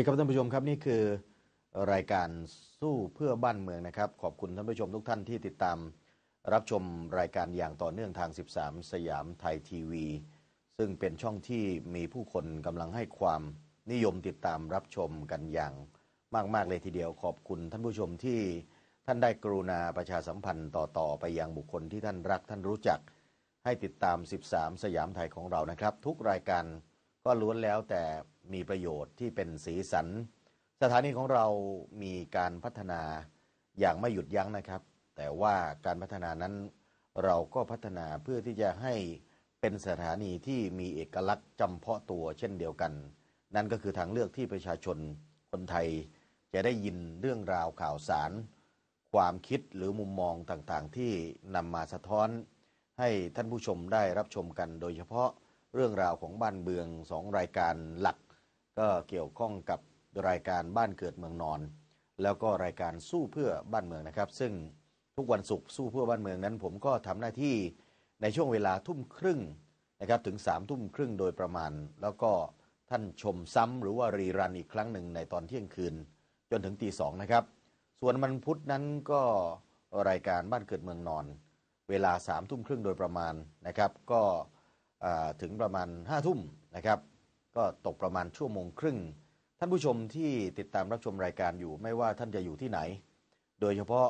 ดีครับท่านผู้ชมครับนี่คือรายการสู้เพื่อบ้านเมืองนะครับขอบคุณท่านผู้ชมทุกท่านที่ติดตามรับชมรายการอย่างต่อเนื่องทาง 13 สยามไทยทีวี ซึ่งเป็นช่องที่มีผู้คนกำลังให้ความนิยมติดตามรับชมกันอย่าง มากๆเลยทีเดียวขอบคุณท่านผู้ชมที่ท่านได้กรุณาประชาสัมพันธ์ต่อๆไปยังบุคคลที่ท่านรัก ท่านรู้จักให้ติดตาม 13 สยามไทยของเรานะครับ ทุกรายการก็ล้วนแล้วแต่มีประโยชน์ที่เป็นสีสัน สถานีของเรามีการพัฒนาอย่างไม่หยุดยั้งนะครับ แต่ว่าการพัฒนานั้นเราก็พัฒนาเพื่อที่จะให้เป็นสถานีที่มีเอกลักษณ์จำเพาะตัวเช่นเดียวกัน นั่นก็คือทางเลือกที่ประชาชนคนไทย จะได้ยินเรื่องราวข่าวสาร ความคิดหรือมุมมองต่างๆที่นำมาสะท้อน ให้ท่านผู้ชมได้รับชมกัน โดยเฉพาะเรื่องราวของบ้านเมืองสองรายการหลักก็เกี่ยวข้องกับรายการบ้านเกิดเมืองนอน แล้วก็รายการสู้เพื่อบ้านเมืองนะครับ ซึ่งทุกวันศุกร์สู้เพื่อบ้านเมืองนั้น ผมก็ทำหน้าที่ในช่วงเวลาทุ่มครึ่งนะครับถึง3ามทุ่มครึ่งโดยประมาณ แล้วก็ท่านชมซ้ำ หรือว่ารีรันอีกครั้งหนึ่งในตอนเที่ยงคืนจนถึงตีสองนะครับ ส่วนมันพุธนั้นก็รายการบ้านเกิดเมืองนอน เวลา3ามทุ่มครึ่งโดยประมาณนะครับ ก็ถึงประมาณ5้าทุ่มนะครับก็ตกประมาณชั่วโมงครึ่ง ท่านผู้ชมที่ติดตามรับชมรายการอยู่ไม่ว่าท่านจะอยู่ที่ไหน โดยเฉพาะ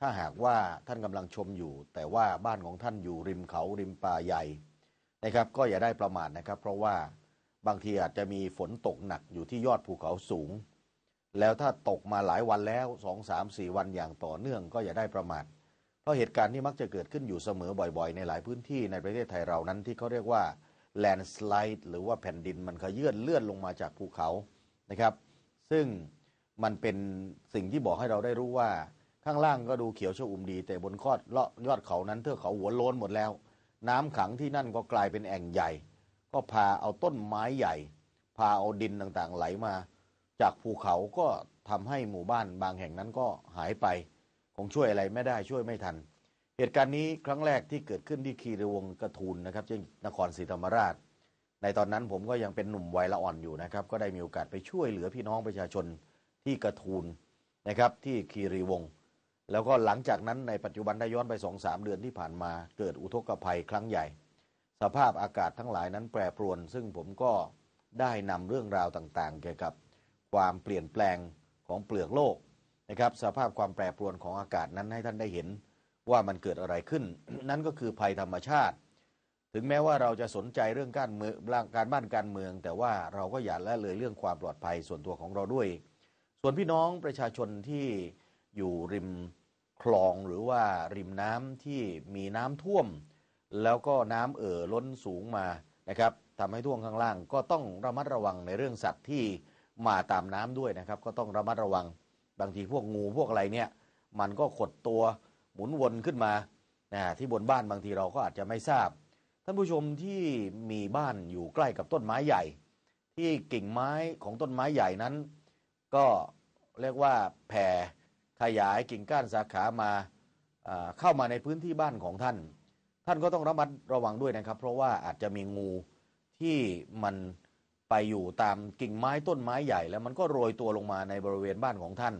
ถ้าหากว่าท่านกำลังชมอยู่ แต่ว่าบ้านของท่านอยู่ริมเขาริมป่าใหญ่ นะครับก็อย่าได้ประมาทนะครับ เพราะว่าบางทีอาจจะมีฝนตกหนักอยู่ที่ยอดภูเขาสูง แล้วถ้าตกมาหลายวันแล้วสองสามสี่วันอย่างต่อเนื่องก็อย่าได้ประมาทเพราะเหตุการณ์ที่มักจะเกิดขึ้นอยู่เสมอบ่อยๆ ในหลายพื้นที่ในประเทศไทยเรานั้นที่เขาเรียกว่าแลนสไลด์หรือว่าแผ่นดินมันขยื่นเลื่อนลงมาจากภูเขานะครับ ซึ่งมันเป็นสิ่งที่บอกให้เราได้รู้ว่าข้างล่างก็ดูเขียวชอุ่มดี แต่บนคอดเลาะยอดเขานั้นเทือกเขาหัวโล้นหมดแล้ว น้ำขังที่นั่นก็กลายเป็นแอ่งใหญ่ ก็พาเอาต้นไม้ใหญ่ พาเอาดินต่างๆไหลมา จากภูเขาก็ทำให้หมู่บ้านบางแห่งนั้นก็หายไปคงช่วยอะไรไม่ได้ช่วยไม่ทันเหตุการณ์นี้ครั้งแรกที่เกิดขึ้นที่คีรีวงกระทูลนะครับที่นครศรีธรรมราช ในตอนนั้นผมก็ยังเป็นหนุ่มวัยละอ่อนอยู่นะครับ ก็ได้มีโอกาสไปช่วยเหลือพี่น้องประชาชนที่กระทูลนะครับที่คีรีวงแล้วก็หลังจากนั้นในปัจจุบันได้ย้อนไปสองสามเดือนที่ผ่านมา เกิดอุทกภัยครั้งใหญ่ สภาพอากาศทั้งหลายนั้นแปรปรวน ซึ่งผมก็ได้นำเรื่องราวต่างๆ เกี่ยวกับความเปลี่ยนแปลงของเปลือกโลกนะครับสภาพความแปรปรวนของอากาศนั้นให้ท่านได้เห็นว่ามันเกิดอะไรขึ้น นั่นก็คือภัยธรรมชาติ ถึงแม้ว่าเราจะสนใจเรื่องการเมืองการบ้านการเมือง แต่ว่าเราก็อย่าละเลยเรื่องความปลอดภัยส่วนตัวของเราด้วย ส่วนพี่น้องประชาชนที่อยู่ริมคลองหรือว่าริมน้ำที่มีน้ำท่วม แล้วก็น้ำเอ่อล้นสูงมานะครับทำให้ท่วมข้างล่าง ก็ต้องระมัดระวังในเรื่องสัตว์ที่มาตามน้ำด้วยนะครับ ก็ต้องระมัดระวังบางทีพวกงูพวกอะไรเนี่ย มันก็ขดตัวมุนวนขึ้นมานะที่บนบ้านบางทีเราก็อาจจะไม่ทราบ ท่านผู้ชมที่มีบ้านอยู่ใกล้กับต้นไม้ใหญ่ ที่กิ่งไม้ของต้นไม้ใหญ่นั้น ก็เรียกว่าแผ่ขยายกิ่งก้านสาขามาเข้ามาในพื้นที่บ้านของท่าน ท่านก็ต้องระมัดระวังด้วยนะครับ เพราะว่าอาจจะมีงูที่มันไปอยู่ตามกิ่งไม้ต้นไม้ใหญ่ แล้วมันก็โรยตัวลงมาในบริเวณบ้านของท่าน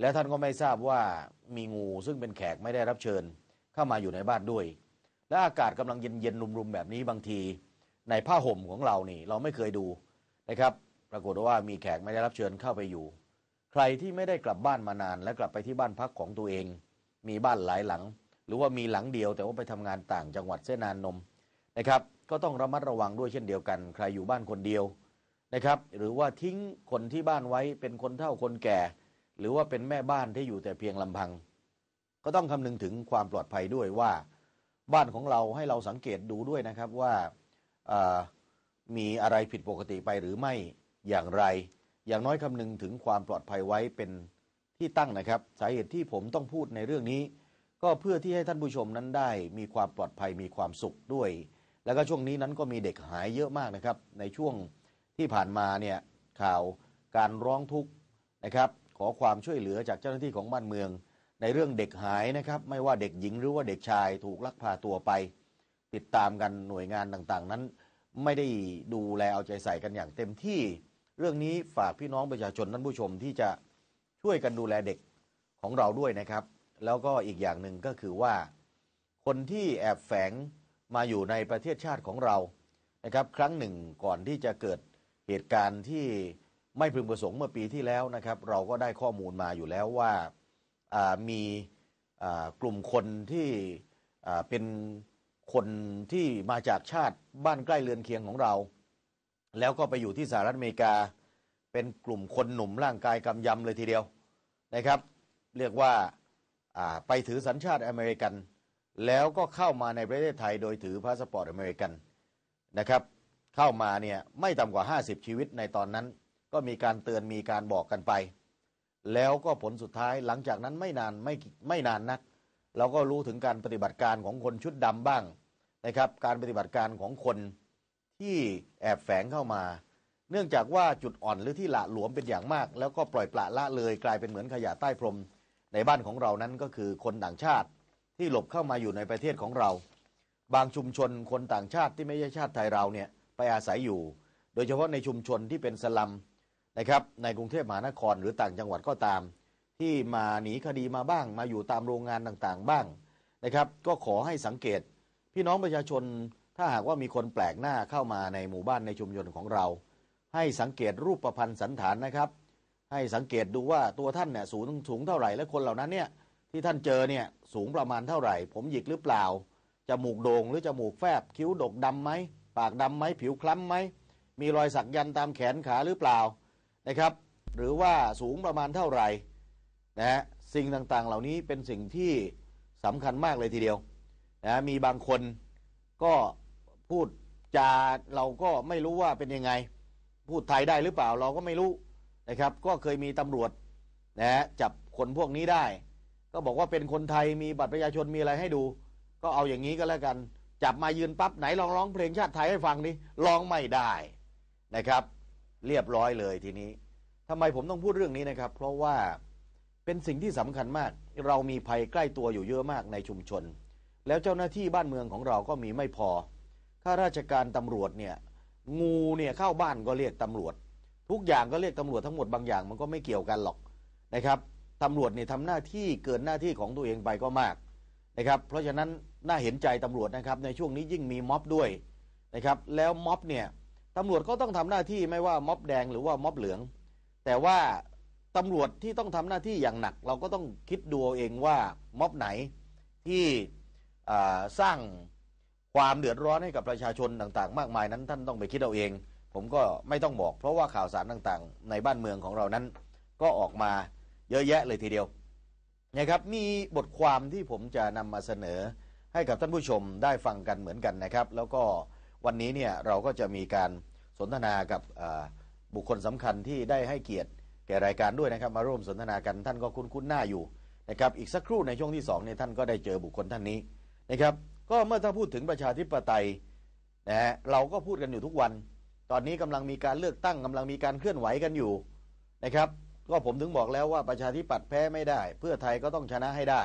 แล้วท่านก็ไม่ทราบว่ามีงูซึ่งเป็นแขกไม่ได้รับเชิญเข้ามาอยู่ในบ้านด้วย และอากาศกำลังเย็นเย็นรุมๆ แบบนี้บางที ในผ้าห่มของเรานี่ เราไม่เคยดูนะครับปรากฏว่ามีแขกไม่ได้รับเชิญเข้าไปอยู่ ใครที่ไม่ได้กลับบ้านมานานและกลับไปที่บ้านพักของตัวเอง มีบ้านหลายหลัง หรือว่ามีหลังเดียวแต่ว่าไปทำงานต่างจังหวัดเส้นนานนมนะครับ ก็ต้องระมัดระวังด้วยเช่นเดียวกัน ใครอยู่บ้านคนเดียวนะครับหรือว่าทิ้งคนที่บ้านไว้เป็นคนเฒ่าคนแก่หรือว่าเป็นแม่บ้านที่อยู่แต่เพียงลำพัง ก็ต้องคำนึงถึงความปลอดภัยด้วยว่าบ้านของเราให้เราสังเกตดูด้วยนะครับว่ามีอะไรผิดปกติไปหรือไม่อย่างไร อย่างน้อยคำนึงถึงความปลอดภัยไว้เป็นที่ตั้งนะครับ สาเหตุที่ผมต้องพูดในเรื่องนี้ ก็เพื่อที่ให้ท่านผู้ชมนั้นได้ มีความปลอดภัยมีความสุขด้วย แล้วก็ช่วงนี้นั้นก็มีเด็กหายเยอะมากนะครับ ในช่วงที่ผ่านมาเนี่ยข่าวการร้องทุกข์นะครับขอความช่วยเหลือจากเจ้าหน้าที่ของบ้านเมือง ในเรื่องเด็กหายนะครับ ไม่ว่าเด็กหญิงหรือว่าเด็กชายถูกลักพาตัวไป ติดตามกันหน่วยงานต่างๆ นั้นไม่ได้ดูแล เอาใจใส่กันอย่างเต็มที่ เรื่องนี้ ฝากพี่น้องประชาชนท่านผู้ชมที่จะช่วยกันดูแลเด็กของเราด้วยนะครับ แล้วก็อีกอย่างหนึ่งก็คือว่า คนที่แอบแฝงมาอยู่ในประเทศชาติของเรานะครับ ครั้งหนึ่งก่อนที่จะเกิดเหตุการณ์ที่ไม่พึงประสงค์เมื่อปีที่แล้วนะครับ เราก็ได้ข้อมูลมาอยู่แล้วว่ามีกลุ่มคนที่เป็นคนที่มาจากชาติบ้านใกล้เรือนเคียงของเรา แล้วก็ไปอยู่ที่สหรัฐอเมริกา เป็นกลุ่มคนหนุ่มร่างกายกำยำเลยทีเดียวนะครับ เรียกว่าไปถือสัญชาติอเมริกัน แล้วก็เข้ามาในประเทศไทยโดยถือพาสปอร์ต อเมริกันนะครับเข้ามาเนี่ยไม่ต่ำกว่า 50 ชีวิตในตอนนั้นก็มีการเตือนมีการบอกกันไป แล้วก็ผลสุดท้ายหลังจากนั้นไม่นานไม่ไม่นานนัก เราก็รู้ถึงการปฏิบัติการของคนชุดดำบ้างนะครับ การปฏิบัติการของคนที่แอบแฝงเข้ามา เนื่องจากว่าจุดอ่อนหรือที่หละหลวมเป็นอย่างมาก แล้วก็ปล่อยปละละเลยกลายเป็นเหมือนขยะใต้พรม ในบ้านของเรานั้นก็คือคนต่างชาติที่หลบเข้ามาอยู่ในประเทศของเรา บางชุมชนคนต่างชาติที่ไม่ใช่ชาติไทยเราเนี่ยไปอาศัยอยู่ โดยเฉพาะในชุมชนที่เป็นสลัมนะครับ ในกรุงเทพมหานครหรือต่างจังหวัดก็ตาม ที่มาหนีคดีมาบ้างมาอยู่ตามโรงงานต่างๆบ้างนะครับ ก็ขอให้สังเกต พี่น้องประชาชนถ้าหากว่ามีคนแปลกหน้าเข้ามาในหมู่บ้านในชุมชนของเรา ให้สังเกตรูปประพันธ์สันฐานนะครับ ให้สังเกตดูว่าตัวท่านเนี่ยสูงสูงเท่าไหร่และคนเหล่านั้นเนี่ยที่ท่านเจอเนี่ยสูงประมาณเท่าไหร่ ผมหยิกหรือเปล่าจมูกโด่งหรือจมูกแฟบ คิ้วดกดำไหมปากดำไหมผิวคล้ำไหมมีรอยสักยันตามแขนขาหรือเปล่านะครับหรือว่าสูงประมาณเท่าไหร่นะสิ่งต่างๆ เหล่านี้เป็นสิ่งที่สำคัญมากเลยทีเดียวนะมีบางคนก็พูดจาเราก็ไม่รู้ว่าเป็นยังไง พูดไทยได้หรือเปล่าเราก็ไม่รู้นะครับ ก็เคยมีตำรวจนะจับคนพวกนี้ได้ ก็บอกว่าเป็นคนไทยมีบัตรประชาชนมีอะไรให้ดู ก็เอาอย่างนี้ก็แล้วกันจับมายืนปั๊บไหนลองร้องเพลงชาติไทยให้ฟังดิร้องไม่ได้นะครับเรียบร้อยเลยทีนี้ทำไมผมต้องพูดเรื่องนี้นะครับ เพราะว่าเป็นสิ่งที่สำคัญมาก เรามีภัยใกล้ตัวอยู่เยอะมากในชุมชน แล้วเจ้าหน้าที่บ้านเมืองของเราก็มีไม่พอ ข้าราชการตำรวจเนี่ย งูเนี่ยเข้าบ้านก็เรียกตำรวจ ทุกอย่างก็เรียกตำรวจทั้งหมดบางอย่างมันก็ไม่เกี่ยวกันหรอกนะครับตำรวจเนี่ยทำหน้าที่เกินหน้าที่ของตัวเองไปก็มากนะครับ เพราะฉะนั้น น่าเห็นใจตำรวจนะครับ ในช่วงนี้ยิ่งมีม็อบด้วยนะครับ แล้วม็อบเนี่ยตำรวจก็ ต้องทำหน้าที่ไม่ว่าม็อบแดง หรือว่าม็อบเหลือง แต่ว่า ตำรวจที่ต้องทำหน้าที่อย่างหนัก เราก็ต้องคิดดูเองว่าม็อบไหนที่สร้างความเดือดร้อนให้กับประชาชนต่าง ๆมากมายนั้น ท่านต้องไปคิดเอาเอง ผมก็ไม่ต้องบอก เพราะว่าข่าวสารต่างๆ ในบ้านเมืองของเรานั้น ก็ออกมาเยอะแยะเลยทีเดียวนะครับมีบทความที่ผมจะนำมาเสนอให้กับท่านผู้ชมได้ฟังกันเหมือนกันนะครับ แล้วก็วันนี้เนี่ยเราก็จะมีการสนทนากับบุคคลสำคัญที่ได้ให้เกียรติ แก่รายการด้วยนะครับ มาร่วมสนทนากันท่านก็คุ้นคุ้นหน้าอยู่นะครับอีกสักครู่ในช่วงที่2เนี่ยท่านก็ได้เจอบุคคลท่านนี้นะครับก็เมื่อถ้าพูดถึงประชาธิปไตยนะฮะเราก็พูดกันอยู่ทุกวัน ตอนนี้กำลังมีการเลือกตั้งกำลังมีการเคลื่อนไหวกันอยู่นะครับก็ผมถึงบอกแล้วว่าประชาธิปัตย์แพ้ไม่ได้ เพื่อไทยก็ต้องชนะให้ได้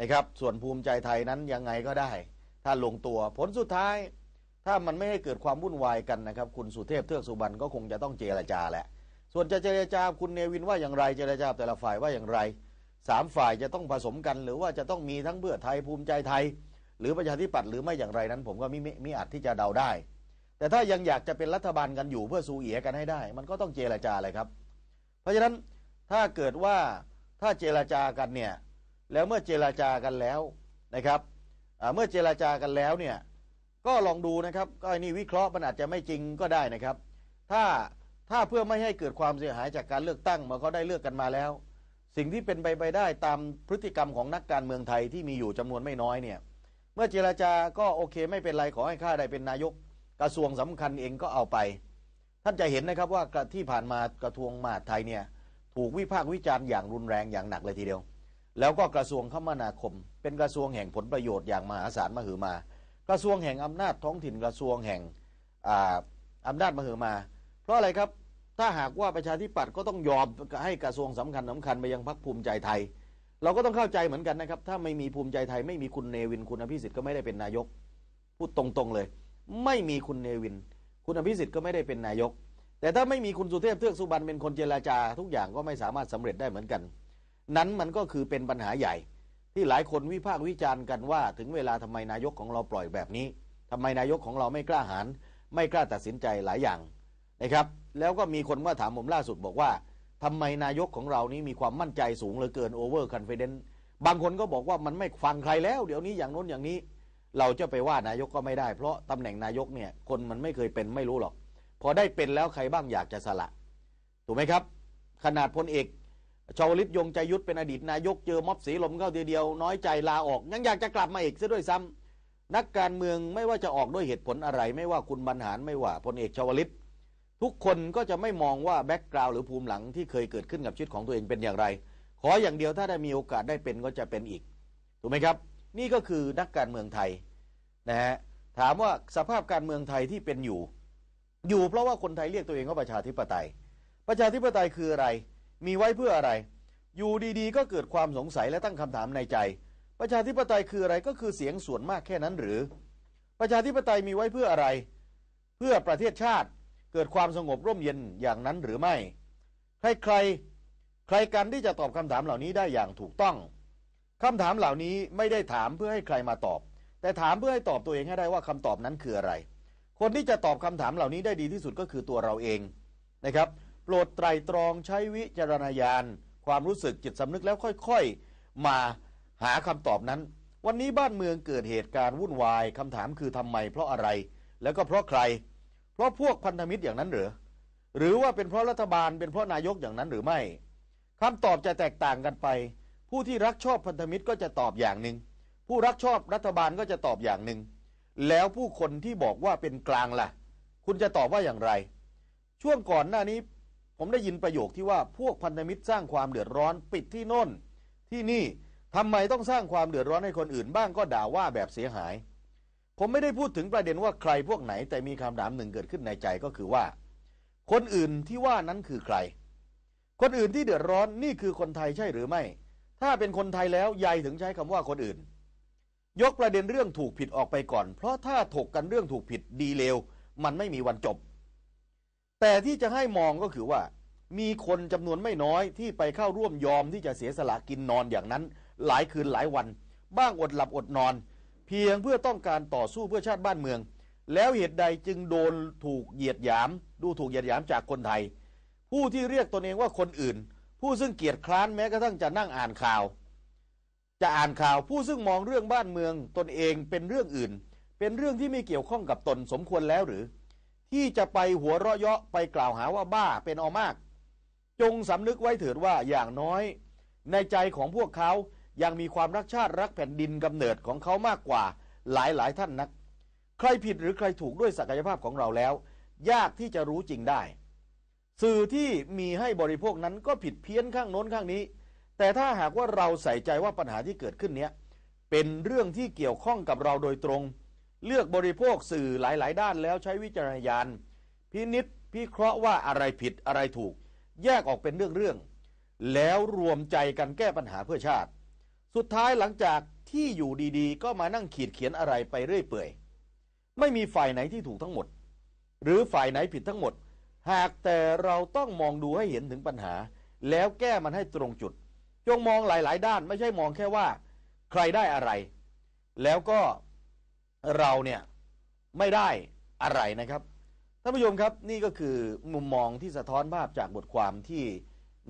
นะครับส่วนภูมิใจไทยนั้นยังไงก็ได้ถ้าลงตัวผลสุดท้ายถ้ามันไม่ให้เกิดความวุ่นวายกันนะครับคุณสุเทพ เทือกสุบรรณก็คงจะต้องเจรจาแหละ ส่วนจะเจรจาคุณเนวินว่าอย่างไรเจรจาแต่ละฝ่ายว่าอย่างไรสามฝ่ายจะต้องผสมกันหรือว่าจะต้องมีทั้งเพื่อไทยภูมิใจไทย หรือประชาธิปัตย์หรือไม่อย่างไรนั้น ผมก็ไม่ไม่อาจที่จะเดาได้ แต่ถ้ายังอยากจะเป็นรัฐบาลกันอยู่เพื่อสูเอียกันให้ได้ มันก็ต้องเจรจาเลยครับ เพราะฉะนั้นถ้าเกิดว่าถ้าเจรจากันเนี่ยแล้วเมื่อเจรจากันแล้วนะครับเมื่อเจรจากันแล้วเนี่ยก็ลองดูนะครับก็อนี่วิเคราะห์มันอาจจะไม่จริงก็ได้นะครับ ถ้าถ้าเพื่อไม่ให้เกิดความเสียหายจากการเลือกตั้งเมื่อเขาได้เลือกกันมาแล้ว สิ่งที่เป็นไปไปได้ตามพฤติกรรมของนักการเมืองไทยที่มีอยู่จำนวนไม่น้อยเนี่ยเมื่อเจราจาก็โอเคไม่เป็นไร ขอให้ข้าได้เป็นนายกกระทรวงสำคัญเองก็เอาไป ท่านจะเห็นนะครับว่าที่ผ่านมากระทรวงมหาดไทยเนี่ยถูกวิพากษ์วิจารณ์อย่างรุนแรงอย่างหนักเลยทีเดียว แล้วก็กระทรวงคมนาคมเป็นกระทรวงแห่งผลประโยชน์อย่างมหาศาลมหึมากระทรวงแห่งอำนาจท้องถิ่นกระทรวงแห่งอำนาจมหอมา เพราะอะไรครับ ถ้าหากว่าประชาธิปัตย์ก็ต้องยอมให้กระทรวงสำคัญสาคัญไปยังพักภูมิใจไทย เราก็ต้องเข้าใจเหมือนกันนะครับ ถ้าไม่มีภูมิใจไทยไม่มีคุณเนวิน คุณอภิสิทธิ์ก็ไม่ได้เป็นนายก พูดตรงๆเลย ไม่มีคุณเนวิน คุณอภิสิทธิ์ก็ไม่ได้เป็นนายก แต่ถ้าไม่มีคุณสุเทพเทือกสุบรรณเป็นคนเจราจาทุกอย่างก็ไม่สามารถสำเร็จได้เหมือนกัน นั้นมันก็คือเป็นปัญหาใหญ่ที่หลายคนวิพากษ์วิจารณ์กันว่าถึงเวลาทำไมนายกของเราปล่อยแบบนี้ ทำไมนายกของเราไม่กล้าหาญไม่กล้าตัดสินใจหลายอย่างนะครับ แล้วก็มีคนว่าถามผมล่าสุดบอกว่า ทำไมนายกของเรานี้มีความมั่นใจสูงเหลือเกินโอเวอร์คอนเฟเอนซ์บางคนก็บอกว่ามันไม่ฟังใครแล้ว เดี๋ยวนี้อย่างโน้นอย่างนี้ เราจะไปว่านายกก็ไม่ได้เพราะตำแหน่งนายกเนี่ยคนมันไม่เคยเป็นไม่รู้หรอก พอได้เป็นแล้วใครบ้างอยากจะสละถูกไหมครับ ขนาดพลเอกชาวลิต ยงใจยุทธเป็นอดีตนายกเจอม็อบสีลมเข้าเดียว น้อยใจลาออก ยังอยากจะกลับมาอีกซะด้วยซ้ำ นักการเมืองไม่ว่าจะออกด้วยเหตุผลอะไรไม่ว่าคุณบรรหารไม่ว่าพลเอกชาวลิต ทุกคนก็จะไม่มองว่าแบ็กกราวหรือภูมิหลังที่เคยเกิดขึ้นกับชีวิตของตัวเองเป็นอย่างไร ขออย่างเดียวถ้าได้มีโอกาสได้เป็นก็จะเป็นอีกถูกไหมครับ นี่ก็คือนักการเมืองไทยนะฮะถามว่าสภาพการเมืองไทยที่เป็นอยู่ อยู่เพราะว่าคนไทยเรียกตัวเองว่าประชาธิปไตย ประชาธิปไตยคืออะไรมีไว้เพื่ออะไร อยู่ดีๆ ก็เกิดความสงสัยและตั้งคำถามในใจ ประชาธิปไตยคืออะไรก็คือเสียงส่วนมากแค่นั้นหรือ ประชาธิปไตยมีไว้เพื่ออะไร เพื่อประเทศชาติเกิดความสงบร่มเย็นอย่างนั้นหรือไม่ ใครใครใครกันที่จะตอบคำถามเหล่านี้ได้อย่างถูกต้อง คำถามเหล่านี้ไม่ได้ถามเพื่อให้ใครมาตอบ แต่ถามเพื่อให้ตอบตัวเองให้ได้ว่าคำตอบนั้นคืออะไร คนที่จะตอบคำถามเหล่านี้ได้ดีที่สุดก็คือตัวเราเองนะครับโปรดไตรตรองใช้วิจารณญาณความรู้สึกจิตสำนึกแล้วค่อย ๆ มาหาคำตอบนั้น วันนี้บ้านเมืองเกิดเหตุการณ์วุ่นวายคำถามคือทำไมเพราะอะไรแล้วก็เพราะใคร เพราะพวกพันธมิตรอย่างนั้นหรือหรือว่าเป็นเพราะรัฐบาลเป็นเพราะนายกอย่างนั้นหรือไม่คำตอบจะแตกต่างกันไป ผู้ที่รักชอบพันธมิตรก็จะตอบอย่างหนึ่งผู้รักชอบรัฐบาลก็จะตอบอย่างหนึ่งแล้วผู้คนที่บอกว่าเป็นกลางละ่ะ คุณจะตอบว่าอย่างไร ช่วงก่อนหน้านี้ผมได้ยินประโยคที่ว่าพวกพันธมิตรสร้างความเดือดร้อนปิดที่โน่น ที่นี่ทำไมต้องสร้างความเดือดร้อนให้คนอื่นบ้างก็ด่าว่าแบบเสียหาย ผมไม่ได้พูดถึงประเด็นว่าใครพวกไหนแต่มีคาถามหนึ่งเกิดขึ้นในใจก็คือว่า คนอื่นที่ว่านั้นคือใคร คนอื่นที่เดือดร้อนนี่คือคนไทยใช่หรือไม่ ถ้าเป็นคนไทยแล้วยายถึงใช้คำว่าคนอื่น ยกประเด็นเรื่องถูกผิดออกไปก่อน เพราะถ้าถกกันเรื่องถูกผิดดีเลวมันไม่มีวันจบแต่ที่จะให้มองก็คือว่า มีคนจำนวนไม่น้อยที่ไปเข้าร่วมยอมที่จะเสียสละกินนอนอย่างนั้น หลายคืนหลายวัน บ้างอดหลับอดนอน เพียงเพื่อต้องการต่อสู้เพื่อชาติบ้านเมือง แล้วเหตุใดจึงโดนถูกเหยียดหยาม ดูถูกเหยียดหยามจากคนไทย ผู้ที่เรียกตนเองว่าคนอื่น ผู้ซึ่งเกียดคร้านแม้กระทั่งจะนั่งอ่านข่าว จะอ่านข่าวผู้ซึ่งมองเรื่องบ้านเมือง ตนเองเป็นเรื่องอื่น เป็นเรื่องที่ไม่เกี่ยวข้องกับตนสมควรแล้วหรือที่จะไปหัวเราะเยาะไปกล่าวหาว่าบ้าเป็นอมาก จงสำนึกไว้เถิดว่าอย่างน้อย ในใจของพวกเขายังมีความรักชาติรักแผ่นดินกำเนิดของเขามากกว่าหลายหลายท่านนัก ใครผิดหรือใครถูกด้วยศักยภาพของเราแล้ว ยากที่จะรู้จริงได้ สื่อที่มีให้บริโภคนั้นก็ผิดเพี้ยนข้างโน้นข้างนี้ แต่ถ้าหากว่าเราใส่ใจว่าปัญหาที่เกิดขึ้นเนี้ยเป็นเรื่องที่เกี่ยวข้องกับเราโดยตรงเลือกบริโภคสื่อหลายๆ ด้านแล้วใช้วิจารณญาณพินิษพิเคราะห์ว่าอะไรผิดอะไรถูก แยกออกเป็นเรื่อง ๆ แล้วรวมใจกันแก้ปัญหาเพื่อชาติ สุดท้ายหลังจากที่อยู่ดีๆ ก็มานั่งขีดเขียนอะไรไปเรื่อยเปื่อยไม่มีฝ่ายไหนที่ถูกทั้งหมด หรือฝ่ายไหนผิดทั้งหมด หากแต่เราต้องมองดูให้เห็นถึงปัญหา แล้วแก้มันให้ตรงจุด จงมองหลาย ๆ ด้าน ไม่ใช่มองแค่ว่า ใครได้อะไร แล้วก็เราเนี่ย ไม่ได้อะไรนะครับท่านผู้ชมครับนี่ก็คือมุมมองที่สะท้อนภาพจากบทความที่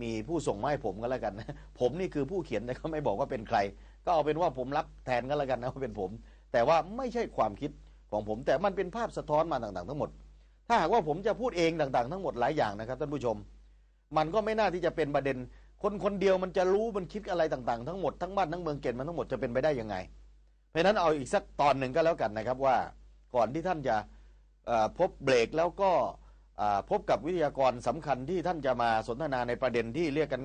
มีผู้ส่งมาให้ผมก็แล้วกันนะผมนี่คือผู้เขียนแต่ก็ไม่บอกว่าเป็นใคร ก็เอาเป็นว่าผมรับแทนก็แล้วกันนะว่าเป็นผม แต่ว่าไม่ใช่ความคิดของผม แต่มันเป็นภาพสะท้อนมาต่างๆทั้งหมด ถ้าหากว่าผมจะพูดเองต่าง ๆ ทั้งหมดหลายอย่างนะครับท่านผู้ชมมันก็ไม่น่าที่จะเป็นประเด็น คนคนเดียวมันจะรู้มันคิดอะไรต่างๆทั้งหมดทั้งบ้านทั้งเมืองเก่งมันทั้งหมดจะเป็นไปได้ยังไงเพราะนั้นเอาอีกสักตอนหนึ่งก็แล้วกันนะครับว่าก่อนที่ท่านจะพบเบรกแล้วก็พบกับวิทยากรสำคัญที่ท่านจะมาสนทนาในประเด็นที่เรียกกัน